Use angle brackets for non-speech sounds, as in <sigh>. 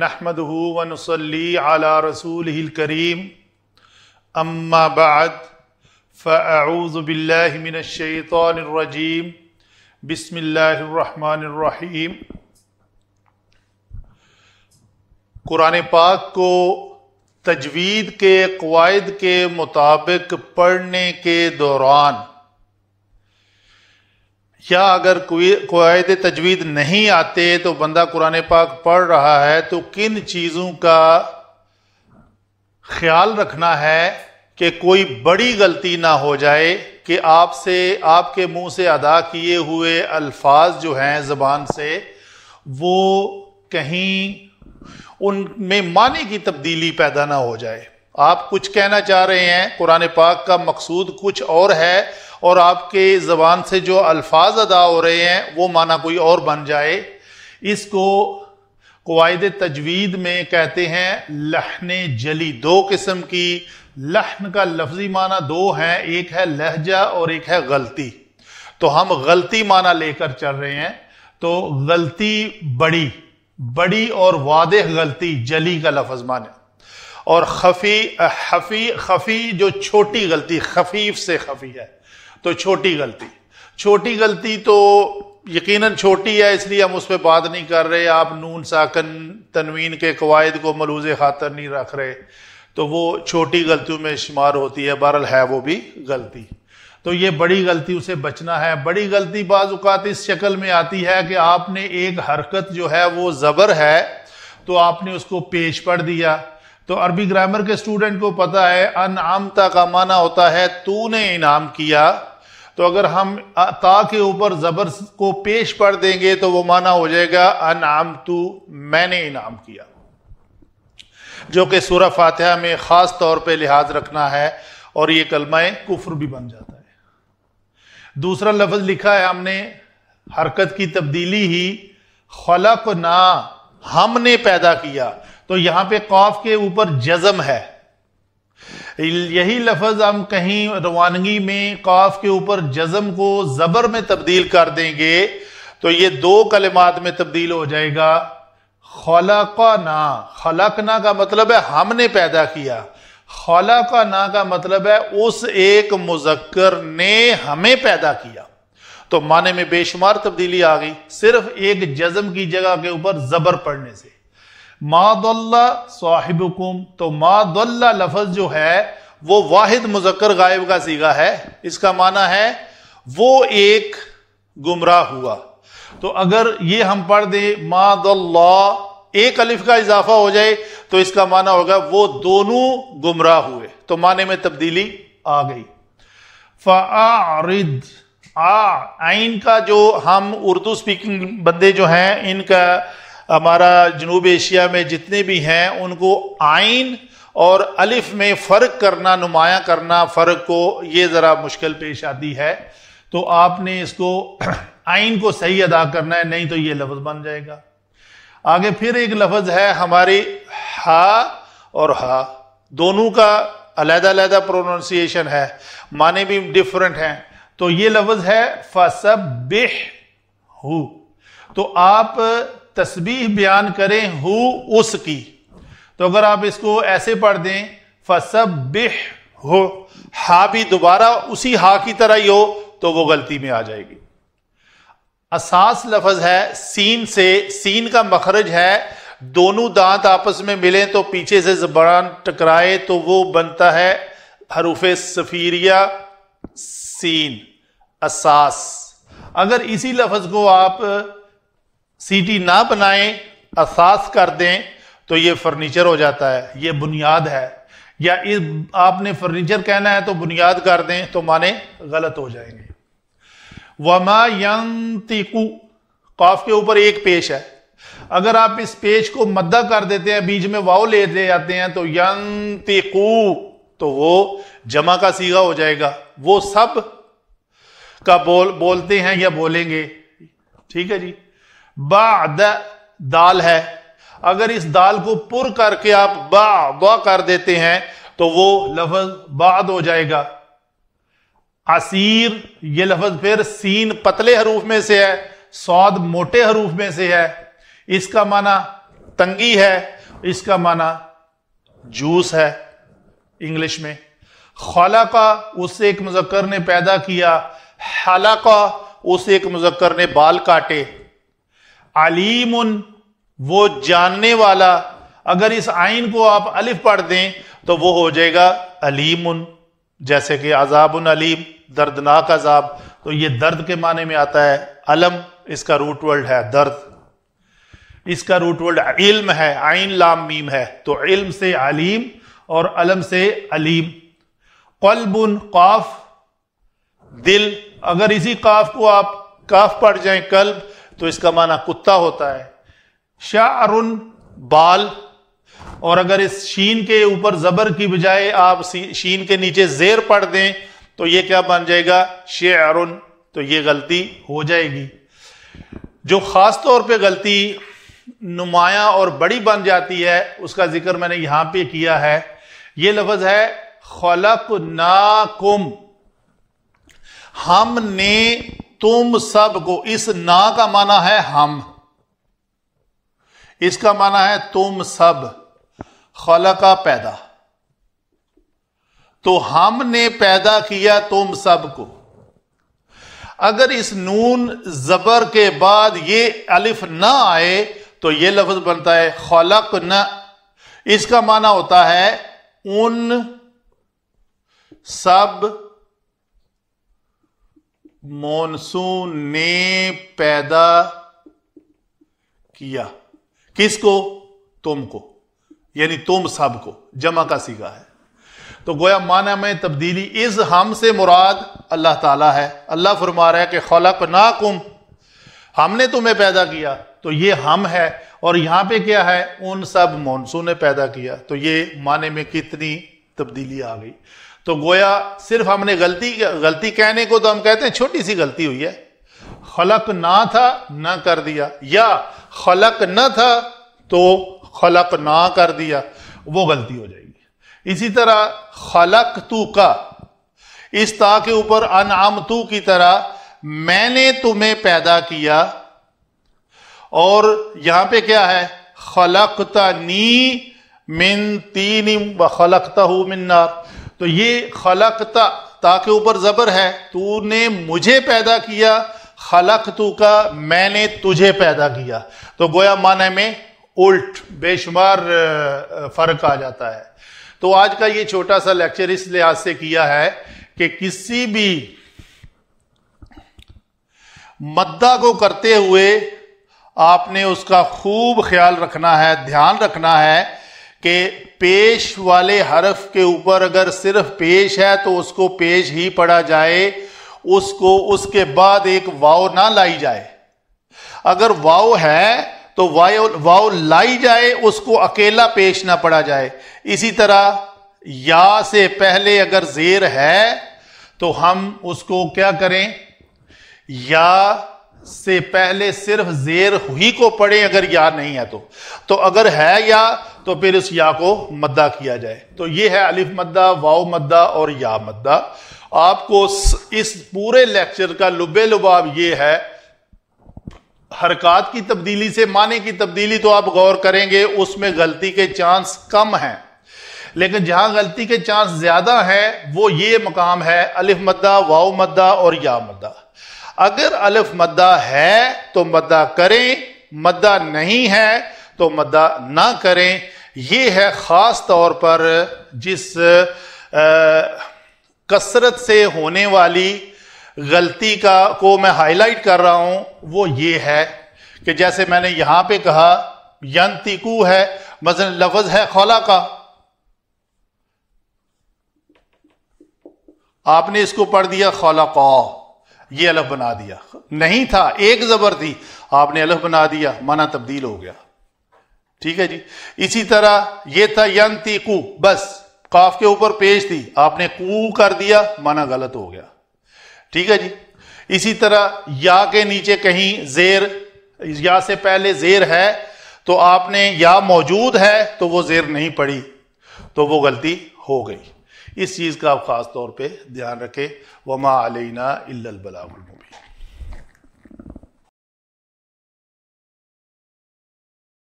नहमद वनसली अला रसूल करीम अम्मा बाद फ़ाऊज़बिल्लिमिनशैतरजीम बसमीम कुरान पाक को तजवीद के कवायद के मुताबिक पढ़ने के दौरान या अगर कोई कवायद तजवीद नहीं आते तो बंदा कुरान पाक पढ़ रहा है तो किन चीज़ों का ख्याल रखना है कि कोई बड़ी गलती ना हो जाए कि आपसे आपके मुंह से अदा किए हुए अल्फाज जो हैं ज़बान से वो कहीं उनमें माने की तब्दीली पैदा ना हो जाए आप कुछ कहना चाह रहे हैं कुरान पाक का मकसूद कुछ और है और आपके ज़बान से जो अल्फाज अदा हो रहे हैं वो माना कोई और बन जाए इसको कवायद तजवीद में कहते हैं लहन जली दो किस्म की लहन का लफ्जी माना दो हैं एक है लहजा और एक है गलती तो हम गलती माना लेकर चल रहे हैं तो गलती बड़ी बड़ी और वाद गलती जली का लफज माने और खफी हफी खफी जो छोटी गलती खफीफ से खफी है तो छोटी गलती छोटी गलती तो यकीनन छोटी है इसलिए हम उस पर बात नहीं कर रहे आप नून साकन तनवीन के कवायद को मलूज खातर नहीं रख रहे तो वो छोटी गलतियों में शुमार होती है बहरल है वो भी गलती तो ये बड़ी गलती उसे बचना है बड़ी गलती बाज़ात इस शक्ल में आती है कि आपने एक हरकत जो है वो ज़बर है तो आपने उसको पेश पढ़ दिया तो अरबी ग्रामर के स्टूडेंट को पता है आमता का माना होता है तूने इनाम किया तो अगर हम ता के ऊपर ज़बर को पेश पढ़ देंगे तो वो माना हो जाएगा अनाम तो मैंने इनाम किया जो कि सूर फातहा में ख़ास तौर पे लिहाज रखना है और ये कलमा कुफ्र भी बन जाता है दूसरा लफ्ज़ लिखा है हमने हरकत की तब्दीली ही खलक ना हमने पैदा किया तो यहाँ पे कौफ के ऊपर जज़म है यही लफज हम कहीं रवानगी में काफ के ऊपर जजम को जबर में तब्दील कर देंगे तो ये दो कलिमात में तब्दील हो जाएगा खलकाना खलकना का मतलब है हमने पैदा किया खलकाना का मतलब है उस एक मुजक्कर ने हमें पैदा किया तो माने में बेशुमार तब्दीली आ गई सिर्फ एक जजम की जगह के ऊपर जबर पड़ने से मादल्ला साहिबकुम तो मादल्ला लफज जो है वो वाहिद मुजक्कर गायब का सीगा है इसका माना है वो एक गुमराह हुआ तो अगर ये हम पढ़ दें मादल्ला एक अलिफ का इजाफा हो जाए तो इसका माना होगा वो दोनों गुमराह हुए तो माने में तब्दीली आ गई फ़ारिद आ आइन का जो हम उर्दू स्पीकिंग बंदे जो हैं इनका हमारा जनूब एशिया में जितने भी हैं उनको आइन और अलिफ में फ़र्क करना नुमाया करना फ़र्क को ये ज़रा मुश्किल पेश आती है तो आपने इसको <clears throat> आइन को सही अदा करना है नहीं तो ये लफ्ज़ बन जाएगा आगे फिर एक लफ्ज़ है हमारे हा और हा दोनों का अलग-अलग प्रोनाउंसिएशन है माने भी डिफरेंट हैं तो ये लफ्ज़ है फसब हु तो आप तस्बीह बयान करें हु उसकी तो अगर आप इसको ऐसे पढ़ दें फसबिह हो हा भी दोबारा उसी हा की तरह ही हो तो वो गलती में आ जाएगी असास लफज है सीन से सीन का मखरज है दोनों दांत आपस में मिले तो पीछे से जबान टकराए तो वो बनता है हरूफ सफीरिया सीन असास अगर इसी लफज को आप सीटी ना बनाएं असास कर दें तो ये फर्नीचर हो जाता है ये बुनियाद है या इस आपने फर्नीचर कहना है तो बुनियाद कर दें तो माने गलत हो जाएंगे वमा यंतिकु काफ के ऊपर एक पेश है अगर आप इस पेश को मद्दा कर देते हैं बीच में वाव ले ले जाते हैं तो यंतिकु तो वो जमा का सीगा हो जाएगा वो सब का बोल बोलते हैं या बोलेंगे ठीक है जी बाद दाल है अगर इस दाल को पुर करके आप बा कर देते हैं तो वो लफज बाद हो जाएगा असीर ये लफज फिर सीन पतले हरूफ में से है सौद मोटे हरूफ में से है इसका माना तंगी है इसका माना जूस है इंग्लिश में खला का उससे एक मुजक्कर ने पैदा किया हला का उसे एक मुजक्कर ने बाल काटे अलीम वो जानने वाला अगर इस आइन को आप अलिफ पढ़ दें तो वो हो जाएगा अलीम जैसे कि अजाब अलीम दर्दनाक अजाब तो ये दर्द के माने में आता है अलम इसका रूट वर्ड है दर्द इसका रूट वर्ड इल्म है आइन लाम मीम है तो इल्म से अलीम और अलम से अलीम कल्बुन काफ दिल अगर इसी काफ को आप काफ पढ़ जाए कल्ब तो इसका माना कुत्ता होता है शाहरुन बाल और अगर इस शीन के ऊपर जबर की बजाय आप शीन के नीचे जेर पढ़ दें तो ये क्या बन जाएगा शेरुन तो ये गलती हो जाएगी जो ख़ास तौर पे गलती नुमाया और बड़ी बन जाती है उसका जिक्र मैंने यहां पे किया है ये लफ्ज़ है खलक नाकुम हमने तुम सब को इस ना का माना है हम इसका माना है तुम सब खलका का पैदा तो हमने पैदा किया तुम सब को अगर इस नून जबर के बाद ये अलिफ ना आए तो ये लफ्ज बनता है खलक न इसका माना होता है उन सब मॉनसून ने पैदा किया किसको तुमको यानी तुम सब को जमा का सीखा है तो गोया माना में तब्दीली इस हम से मुराद अल्लाह ताला है अल्लाह फरमा रहा है कि खलक ना कुम हमने तुम्हें पैदा किया तो ये हम है और यहां पे क्या है उन सब मानसून ने पैदा किया तो ये माने में कितनी तब्दीली आ गई तो गोया सिर्फ हमने गलती गलती कहने को तो हम कहते हैं छोटी सी गलती हुई है खलक ना था ना कर दिया या खलक न था तो खलक ना कर दिया वो गलती हो जाएगी इसी तरह खलक तू का इस ता के ऊपर आम तू की तरह मैंने तुम्हें पैदा किया और यहां पे क्या है खलकता नी मिन तीन खलकता हूं मिन्नार तो ये खलकता ता के ऊपर ज़बर है तूने मुझे पैदा किया खलक तू का मैंने तुझे पैदा किया तो गोया माने में उल्ट बेशुमार फ़र्क आ जाता है तो आज का ये छोटा सा लेक्चर इस लिहाज से किया है कि किसी भी मद्दा को करते हुए आपने उसका खूब ख्याल रखना है ध्यान रखना है कि पेश वाले हरफ के ऊपर अगर सिर्फ पेश है तो उसको पेश ही पढ़ा जाए उसको उसके बाद एक वाव ना लाई जाए अगर वाव है तो वाव वाव लाई जाए उसको अकेला पेश ना पढ़ा जाए इसी तरह या से पहले अगर जेर है तो हम उसको क्या करें या से पहले सिर्फ जेर ही को पढ़े अगर या नहीं है तो तो अगर है या तो फिर उस या को मद्दा किया जाए तो ये है अलिफ मद्दा वाव मद्दा और या मद्दा आपको इस पूरे लेक्चर का लुबे लुबाब ये है हरकत की तब्दीली से माने की तब्दीली तो आप गौर करेंगे उसमें गलती के चांस कम हैं लेकिन जहां गलती के चांस ज्यादा हैं वो ये मकाम है अलिफ मद्दा वाव मद्दा और या मद्दा अगर अलिफ मद्दा है तो मद्दा करें मद्दा नहीं है तो मद्दा ना करें यह है ख़ास तौर पर जिस कसरत से होने वाली गलती का को मैं हाईलाइट कर रहा हूं वो ये है कि जैसे मैंने यहां पे कहा यंतिकू है मजन लफज है खौला का आपने इसको पढ़ दिया खौला का ये अलफ बना दिया नहीं था एक जबर थी आपने अलफ बना दिया माना तब्दील हो गया ठीक है जी इसी तरह ये था यं थी कु बस काफ के ऊपर पेश थी आपने कु कर दिया माना गलत हो गया ठीक है जी इसी तरह या के नीचे कहीं जेर या से पहले जेर है तो आपने या मौजूद है तो वो जेर नहीं पड़ी तो वो गलती हो गई इस चीज़ का आप ख़ास तौर पर ध्यान रखें वमा अलैना इल्लल बलागुल